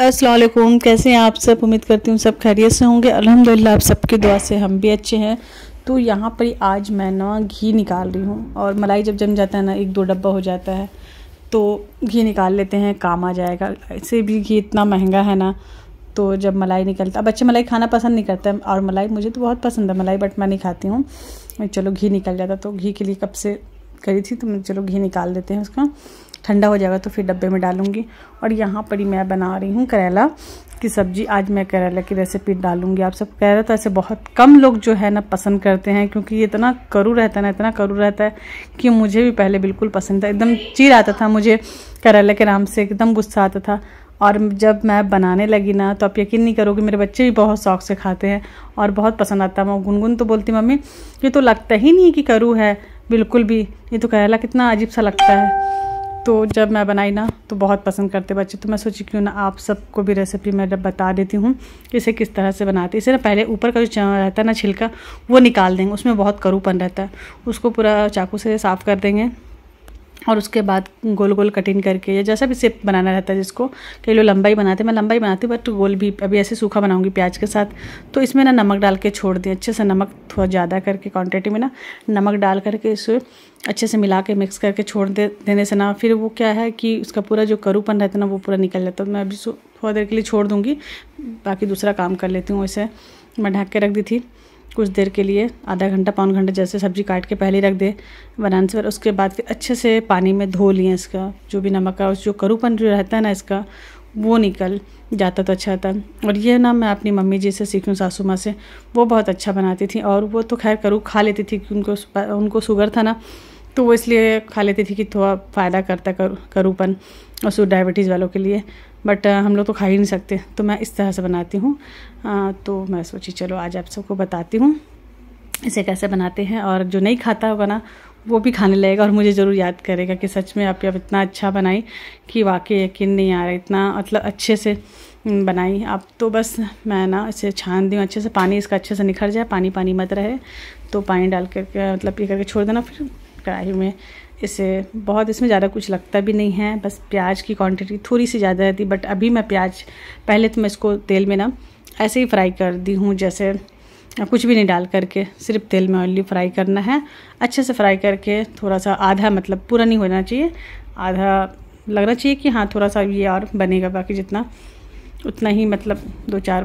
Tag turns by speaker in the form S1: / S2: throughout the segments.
S1: असलम कैसे हैं आप सब उम्मीद करती हूँ सब खैरियत से होंगे अल्हम्दुलिल्लाह आप सबकी दुआ से हम भी अच्छे हैं तो यहाँ पर आज मैं ना घी निकाल रही हूँ और मलाई जब जम जाता है ना एक दो डब्बा हो जाता है तो घी निकाल लेते हैं काम आ जाएगा ऐसे भी घी इतना महंगा है ना तो जब मलाई निकलता अब बच्चे मलाई खाना पसंद नहीं करता और मलाई मुझे तो बहुत पसंद है मलाई बट मैं नहीं खाती हूँ चलो घी निकल जाता तो घी के लिए कब से करी थी तो चलो घी निकाल देते हैं उसका ठंडा हो जाएगा तो फिर डब्बे में डालूंगी और यहाँ पर ही मैं बना रही हूँ करेला की सब्जी आज मैं करेला की रेसिपी डालूंगी आप सब करेला तो ऐसे बहुत कम लोग जो है ना पसंद करते हैं क्योंकि ये इतना करू रहता है ना इतना करू रहता है कि मुझे भी पहले बिल्कुल पसंद था एकदम चीर आता था मुझे करेला के नाम से एकदम गुस्सा आता था और जब मैं बनाने लगी ना तो आप यकीन नहीं करोगे मेरे बच्चे भी बहुत शौक से खाते हैं और बहुत पसंद आता है मैं गुनगुन तो बोलती मम्मी ये तो लगता ही नहीं कि करूँ है बिल्कुल भी ये तो करेला कितना अजीब सा लगता है तो जब मैं बनाई ना तो बहुत पसंद करते बच्चे तो मैं सोची क्यों ना आप सबको भी रेसिपी मैं बता देती हूँ इसे किस तरह से बनाते इसे ना पहले ऊपर का जो रहता है ना छिलका वो निकाल देंगे उसमें बहुत करूपन रहता है उसको पूरा चाकू से साफ़ कर देंगे और उसके बाद गोल गोल कटिंग करके या जैसा भी सेप बनाना रहता है जिसको कई लोग लंबाई बनाते हैं मैं लंबाई बनाती हूँ बट गोल भी अभी ऐसे सूखा बनाऊंगी प्याज के साथ तो इसमें ना नमक डाल के छोड़ दें अच्छे से नमक थोड़ा ज़्यादा करके क्वांटिटी में ना नमक डाल करके इसे अच्छे से मिला के मिक्स करके छोड़ दे देने से ना फिर वो क्या है कि उसका पूरा जो करूपन रहता है ना वो पूरा निकल जाता है तो मैं अभी थोड़ा देर के लिए छोड़ दूँगी बाकी दूसरा काम कर लेती हूँ इसे मैं ढक के रख दी थी कुछ देर के लिए आधा घंटा पौन घंटा जैसे सब्जी काट के पहले रख दे बनाने से उसके बाद फिर अच्छे से पानी में धो लिए इसका जो भी नमक का जो करूपन जो रहता है ना इसका वो निकल जाता तो अच्छा था और ये ना मैं अपनी मम्मी जी से सीखूँ सासू माँ से वो बहुत अच्छा बनाती थी और वो तो खैर करूँ खा लेती थी कि उनको उनको शुगर था ना तो वो इसलिए खा लेती थी कि थोड़ा फ़ायदा करता करूपन और सू डायबिटीज़ वालों के लिए बट uh, हम लोग तो खा ही नहीं सकते तो मैं इस तरह से बनाती हूँ तो मैं सोची चलो आज आप सबको बताती हूँ इसे कैसे बनाते हैं और जो नहीं खाता होगा ना वो भी खाने लगेगा और मुझे ज़रूर याद करेगा कि सच में आप इतना अच्छा बनाई कि वाकई यकीन नहीं आ रहा इतना मतलब अच्छे से बनाई अब तो बस मैं ना इसे छान दी अच्छे से पानी इसका अच्छे से निखर जाए पानी पानी मत रहे तो पानी डाल करके मतलब ये करके छोड़ देना फिर कढ़ाई में इसे बहुत इसमें ज़्यादा कुछ लगता भी नहीं है बस प्याज की क्वांटिटी थोड़ी सी ज़्यादा रहती बट अभी मैं प्याज पहले तो मैं इसको तेल में ना ऐसे ही फ्राई कर दी हूँ जैसे कुछ भी नहीं डाल करके सिर्फ तेल में ऑयली फ्राई करना है अच्छे से फ्राई करके थोड़ा सा आधा मतलब पूरा नहीं होना चाहिए आधा लगना चाहिए कि हाँ थोड़ा सा ये और बनेगा बाकी जितना उतना ही मतलब दो चार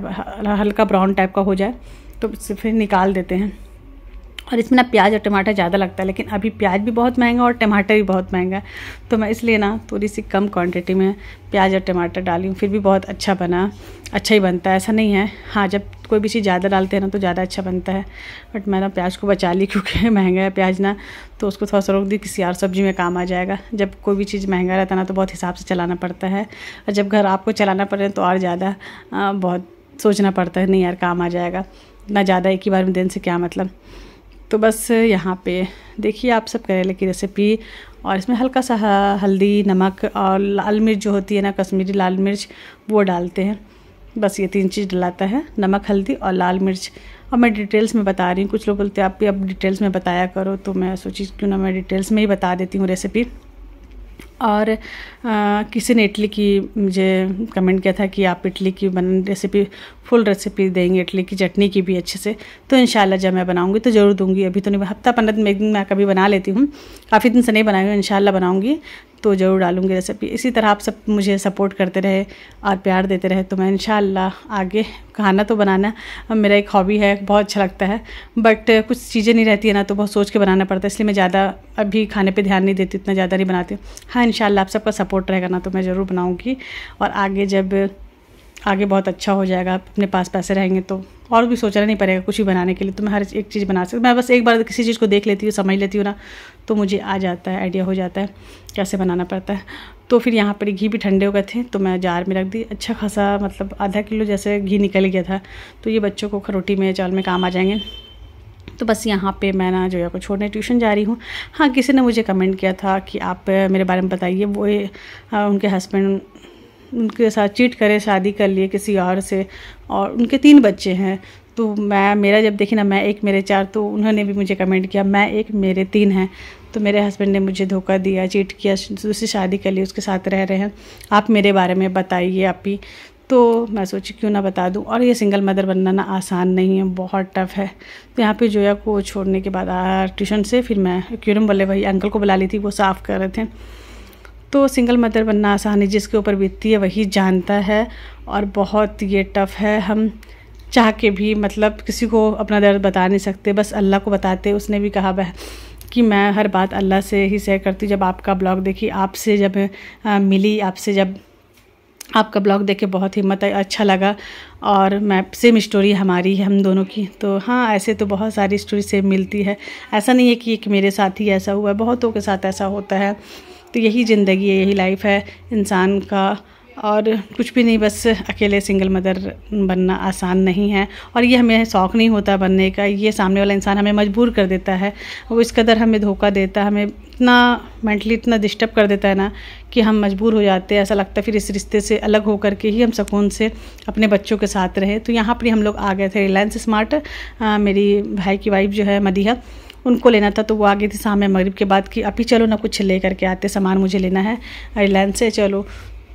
S1: हल्का ब्राउन टाइप का हो जाए तो फिर निकाल देते हैं और इसमें ना प्याज और टमाटर ज़्यादा लगता है लेकिन अभी प्याज भी बहुत महंगा और टमाटर भी बहुत महंगा है तो मैं इसलिए ना थोड़ी सी कम क्वांटिटी में प्याज और टमाटर डाली हूँ फिर भी बहुत अच्छा बना अच्छा ही बनता है ऐसा नहीं है हाँ जब कोई भी चीज़ ज़्यादा डालते हैं ना तो ज़्यादा अच्छा बनता है बट मैं ना प्याज को बचा ली क्योंकि महंगा है प्याज ना तो उसको थोड़ा सा रोक दी किसी और सब्ज़ी में काम आ जाएगा जब कोई भी चीज़ महंगा रहता है ना तो बहुत हिसाब से चलाना पड़ता है और जब घर आपको चलाना पड़े तो और ज़्यादा बहुत सोचना पड़ता है नहीं यार काम आ जाएगा ना ज़्यादा एक ही बार में दिन से क्या मतलब तो बस यहाँ पे देखिए आप सब करेले की रेसिपी और इसमें हल्का सा हल्दी नमक और लाल मिर्च जो होती है ना कश्मीरी लाल मिर्च वो डालते हैं बस ये तीन चीज़ डलाता है नमक हल्दी और लाल मिर्च अब मैं डिटेल्स में बता रही हूँ कुछ लोग बोलते हैं आप भी अब डिटेल्स में बताया करो तो मैं सोची क्यों ना मैं डिटेल्स में ही बता देती हूँ रेसिपी और आ, किसी ने इडली की मुझे कमेंट किया था कि आप इडली की बन रेसिपी फुल रेसिपी देंगे इडली की चटनी की भी अच्छे से तो इन जब मैं बनाऊँगी तो ज़रूर दूंगी अभी तो नहीं हफ्ता पंद्रह दिन में एक दिन मैं कभी बना लेती हूँ काफ़ी दिन से नहीं बनाई हूँ इन बनाऊँगी तो ज़रूर डालूँगी रेसिपी इसी तरह आप सब मुझे सपोर्ट करते रहे और प्यार देते रहे तो मैं इन आगे खाना तो बनाना मेरा एक हॉबी है बहुत अच्छा लगता है बट कुछ चीज़ें नहीं रहती है ना तो बहुत सोच के बनाना पड़ता है इसलिए मैं ज़्यादा अभी खाने पे ध्यान नहीं देती इतना ज़्यादा नहीं बनाती हाँ इन आप सबका सपोर्ट रहेगा ना तो मैं ज़रूर बनाऊँगी और आगे जब आगे बहुत अच्छा हो जाएगा अपने पास पैसे रहेंगे तो और भी सोचना नहीं पड़ेगा कुछ भी बनाने के लिए तो मैं हर एक चीज़ बना सकती मैं बस एक बार किसी चीज़ को देख लेती हूँ समझ लेती हूँ ना तो मुझे आ जाता है आइडिया हो जाता है कैसे बनाना पड़ता है तो फिर यहाँ पर घी भी ठंडे हो गए थे तो मैं जार में रख दी अच्छा खासा मतलब आधा किलो जैसे घी निकल गया था तो ये बच्चों को रोटी में चावल में काम आ जाएंगे तो बस यहाँ पे मैं ना जो है को छोड़ने ट्यूशन जा रही हूँ हाँ किसी ने मुझे कमेंट किया था कि आप मेरे बारे में बताइए वो हाँ, उनके हस्बैंड उनके साथ चीट करे शादी कर लिए किसी और से और उनके तीन बच्चे हैं तो मैं मेरा जब देखी ना मैं एक मेरे चार तो उन्होंने भी मुझे कमेंट किया मैं एक मेरे तीन हैं तो मेरे हस्बैंड ने मुझे धोखा दिया चीट किया दूसरी शादी कर ली उसके साथ रह रहे हैं आप मेरे बारे में बताइए आप ही तो मैं सोची क्यों ना बता दूं और ये सिंगल मदर बनना ना आसान नहीं है बहुत टफ है तो यहाँ पे जोया को छोड़ने के बाद ट्यूशन से फिर मैं क्यूरम बल्ले भाई अंकल को बुला ली थी वो साफ़ कर रहे थे तो सिंगल मदर बनना आसान है जिसके ऊपर बीतती है वही जानता है और बहुत ये टफ़ है हम चाह के भी मतलब किसी को अपना दर्द बता नहीं सकते बस अल्लाह को बताते उसने भी कहा वह कि मैं हर बात अल्लाह से ही शेयर करती जब आपका ब्लॉग देखी आपसे जब आ, मिली आपसे जब आपका ब्लॉग देख के बहुत हिम्मत अच्छा लगा और मैं सेम स्टोरी हमारी है हम दोनों की तो हाँ ऐसे तो बहुत सारी स्टोरी सेम मिलती है ऐसा नहीं है कि एक मेरे साथ ही ऐसा हुआ है बहुतों के साथ ऐसा होता है तो यही ज़िंदगी है यही लाइफ है इंसान का और कुछ भी नहीं बस अकेले सिंगल मदर बनना आसान नहीं है और ये हमें शौक़ नहीं होता बनने का ये सामने वाला इंसान हमें मजबूर कर देता है वो इस कदर हमें धोखा देता है हमें इतना मेंटली इतना डिस्टर्ब कर देता है ना कि हम मजबूर हो जाते हैं ऐसा लगता है फिर इस रिश्ते से अलग होकर के ही हम सुकून से अपने बच्चों के साथ रहे तो यहाँ पर हम लोग आ गए थे रिलायंस स्मार्ट आ, मेरी भाई की वाइफ जो है मदीहा उनको लेना था तो वो आ गई थी सामने मगरब के बाद कि अभी चलो ना कुछ ले करके आते सामान मुझे लेना है एयरलाइन से चलो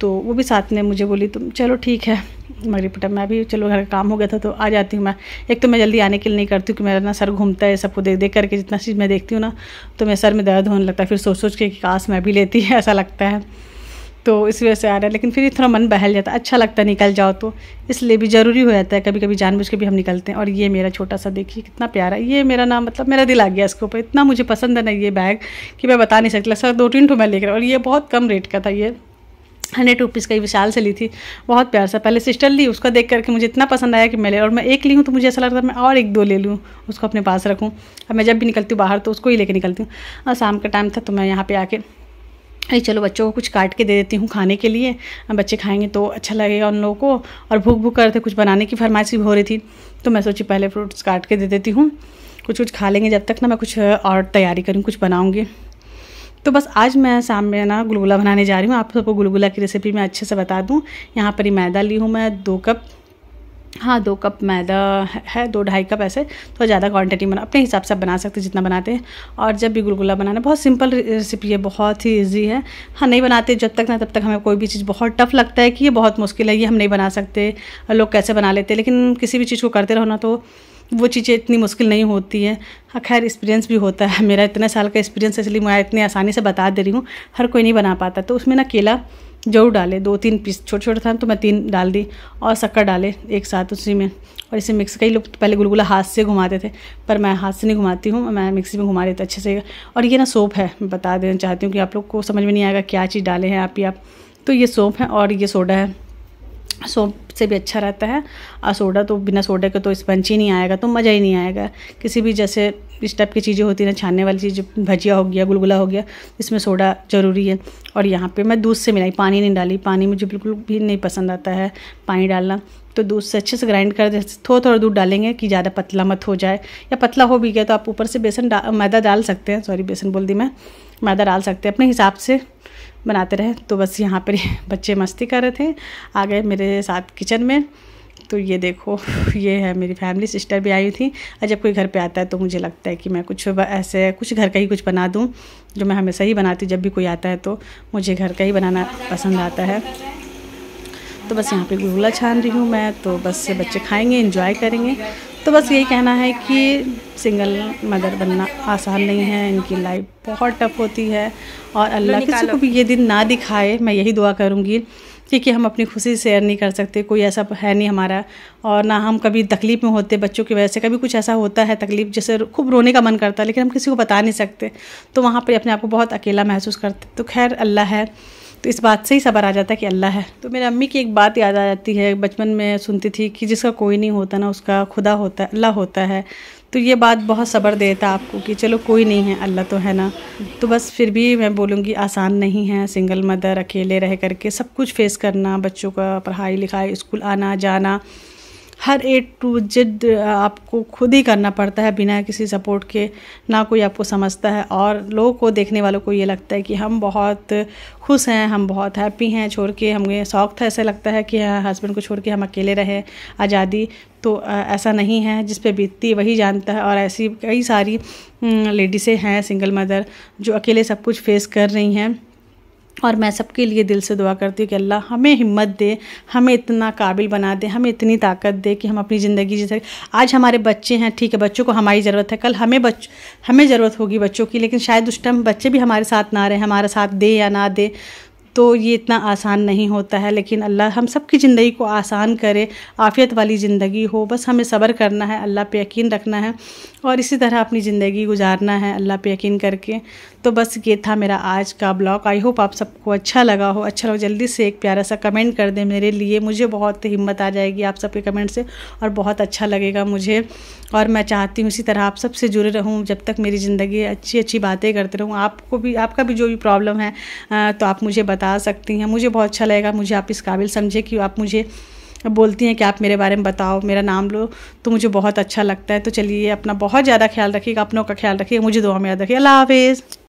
S1: तो वो भी साथ में मुझे बोली तुम चलो ठीक है मगरब पटा मैं भी चलो घर का काम हो गया था तो आ जाती हूँ मैं एक तो मैं जल्दी आने के लिए नहीं करती हूँ कि मेरा ना सर घूमता है सबको देख देख करके जितना चीज़ मैं देखती हूँ ना तो मेरे सर में दर्द होने लगता है फिर सोच सोच के कि काश मैं भी लेती है ऐसा लगता है तो इस वजह से आ रहा है लेकिन फिर ये थोड़ा मन बहल जाता है अच्छा लगता है निकल जाओ तो इसलिए भी ज़रूरी हो जाता है कभी कभी जानबूझ के भी हम निकलते हैं और ये मेरा छोटा सा देखिए कितना प्यारा ये मेरा नाम मतलब मेरा दिल आ गया इसके ऊपर इतना मुझे पसंद है ना ये बैग कि मैं बता नहीं सकती सर दो तीन ठो मैं लेकर और ये बहुत कम रेट का था ये हंड्रेड रुपीज़ का ही विशाल से ली थी बहुत प्यार सा पहले सिस्टर ली उसका देख करके मुझे इतना पसंद आया कि मैं ले और मैं एक ली हूँ तो मुझे ऐसा लगता है मैं और एक दो ले लूँ उसको अपने पास रखूँ अब मैं जब भी निकलती हूँ बाहर तो उसको ही लेके निकलती हूँ और शाम का टाइम था तो मैं यहाँ पे आके अरे चलो बच्चों को कुछ काट के दे देती हूँ खाने के लिए बच्चे खाएंगे तो अच्छा लगेगा उन लोगों को और भूख भूख करते कुछ बनाने की फरमाइश भी हो रही थी तो मैं सोची पहले फ्रूट्स काट के दे देती हूँ कुछ कुछ खा लेंगे जब तक ना मैं कुछ और तैयारी करूँ कुछ बनाऊँगी तो बस आज मैं शाम में ना गुलगुला बनाने जा रही हूँ आप सबको गुलगुला की रेसिपी मैं अच्छे से बता दूँ यहाँ पर ही मैदा ली हूँ मैं दो कप हाँ दो कप मैदा है दो ढाई कप ऐसे तो ज़्यादा क्वांटिटी बना अपने हिसाब से आप बना सकते जितना बनाते हैं और जब भी गुलगुला बनाना बहुत सिंपल रेसिपी है बहुत ही इजी है हाँ नहीं बनाते जब तक ना तब तक हमें कोई भी चीज़ बहुत टफ लगता है कि ये बहुत मुश्किल है ये हम नहीं बना सकते लोग कैसे बना लेते लेकिन किसी भी चीज़ को करते रहो ना तो वो चीज़ें इतनी मुश्किल नहीं होती हैं हाँ, खैर एक्सपीरियंस भी होता है मेरा इतने साल का एक्सपीरियंस है इसलिए मैं इतनी आसानी से बता दे रही हूँ हर कोई नहीं बना पाता तो उसमें ना केला जरूर डाले दो तीन पीस छोटे छोटे था तो मैं तीन डाल दी और शक्कर डाले एक साथ उसी में और इसे मिक्स कई लोग तो पहले गुलगुला हाथ से घुमाते थे पर मैं हाथ से नहीं घुमाती हूँ मैं मिक्सी में घुमा देती अच्छे से और ये ना सोप है बता देना चाहती हूँ कि आप लोग को समझ में नहीं आएगा क्या चीज़ डाले हैं आप ही आप तो ये सोप है और ये सोडा है सोप से भी अच्छा रहता है और सोडा तो बिना सोडा के तो स्पंच ही नहीं आएगा तो मज़ा ही नहीं आएगा किसी भी जैसे इस टाइप की चीज़ें होती हैं ना छानने वाली चीज़ भजिया हो गया गुलगुला हो गया इसमें सोडा ज़रूरी है और यहाँ पे मैं दूध से मिलाई पानी नहीं डाली पानी मुझे बिल्कुल भी नहीं पसंद आता है पानी डालना तो दूध से अच्छे से ग्राइंड कर दें थोड़ा थोड़ा दूध डालेंगे कि ज़्यादा पतला मत हो जाए या पतला हो भी गया तो आप ऊपर से बेसन मैदा डाल सकते हैं सॉरी बेसन बोल दी मैं मैदा डाल सकते हैं अपने हिसाब से बनाते रहे तो बस यहाँ पर बच्चे मस्ती कर रहे थे आ गए मेरे साथ किचन में तो ये देखो ये है मेरी फैमिली सिस्टर भी आई थी और जब कोई घर पे आता है तो मुझे लगता है कि मैं कुछ ऐसे कुछ घर का ही कुछ बना दूँ जो मैं हमेशा ही बनाती जब भी कोई आता है तो मुझे घर का ही बनाना पसंद आता है तो बस यहाँ पे गुलगुला छान रही हूँ मैं तो बस बच्चे खाएंगे इंजॉय करेंगे तो बस यही कहना है कि सिंगल मदर बनना आसान नहीं है इनकी लाइफ बहुत टफ होती है और अल्लाह किसी को भी ये दिन ना दिखाए मैं यही दुआ करूँगी क्योंकि हम अपनी खुशी शेयर नहीं कर सकते कोई ऐसा है नहीं हमारा और ना हम कभी तकलीफ़ में होते बच्चों की वजह से कभी कुछ ऐसा होता है तकलीफ़ जैसे खूब रोने का मन करता है लेकिन हम किसी को बता नहीं सकते तो वहाँ पर अपने आप को बहुत अकेला महसूस करते तो खैर अल्लाह है तो इस बात से ही सबर आ जाता है कि अल्लाह है तो मेरी अम्मी की एक बात याद आ जाती है बचपन में सुनती थी कि जिसका कोई नहीं होता ना उसका खुदा होता है अल्लाह होता है तो ये बात बहुत सबर देता आपको कि चलो कोई नहीं है अल्लाह तो है ना तो बस फिर भी मैं बोलूँगी आसान नहीं है सिंगल मदर अकेले रह करके सब कुछ फेस करना बच्चों का पढ़ाई लिखाई स्कूल आना जाना हर ए टू जिद आपको खुद ही करना पड़ता है बिना किसी सपोर्ट के ना कोई आपको समझता है और लोगों को देखने वालों को ये लगता है कि हम बहुत खुश हैं हम बहुत हैप्पी हैं छोड़ के हमें शौक था ऐसा लगता है कि हस्बैंड हाँ, को छोड़ के हम अकेले रहे आज़ादी तो ऐसा नहीं है जिस पे बीतती वही जानता है और ऐसी कई सारी लेडीज़ें हम्म, हैं सिंगल मदर जो अकेले सब कुछ फेस कर रही हैं और मैं सबके लिए दिल से दुआ करती हूँ कि अल्लाह हमें हिम्मत दे हमें इतना काबिल बना दे हमें इतनी ताकत दे कि हम अपनी ज़िंदगी जी सकें आज हमारे बच्चे हैं ठीक है बच्चों को हमारी ज़रूरत है कल हमें बच हमें ज़रूरत होगी बच्चों की लेकिन शायद उस टाइम बच्चे भी हमारे साथ ना रहे हमारा साथ दे या ना दे तो ये इतना आसान नहीं होता है लेकिन अल्लाह हम सब की ज़िंदगी को आसान करे आफ़ियत वाली ज़िंदगी हो बस हमें सब्र करना है अल्लाह पे यकीन रखना है और इसी तरह अपनी ज़िंदगी गुजारना है अल्लाह पे यकीन करके तो बस ये था मेरा आज का ब्लॉग आई होप आप सबको अच्छा लगा हो अच्छा लगा जल्दी से एक प्यारा सा कमेंट कर दें मेरे लिए मुझे बहुत हिम्मत आ जाएगी आप सबके कमेंट से और बहुत अच्छा लगेगा मुझे और मैं चाहती हूँ इसी तरह आप सबसे जुड़े रहूँ जब तक मेरी ज़िंदगी अच्छी अच्छी बातें करते रहूँ आपको भी आपका भी जो भी प्रॉब्लम है तो आप मुझे बता बता सकती हैं मुझे बहुत अच्छा लगेगा मुझे आप इस काबिल समझे कि आप मुझे बोलती हैं कि आप मेरे बारे में बताओ मेरा नाम लो तो मुझे बहुत अच्छा लगता है तो चलिए अपना बहुत ज़्यादा ख्याल रखिएगा अपनों का ख्याल रखिएगा मुझे दुआ में याद रखिए अल्लाह हाफिज़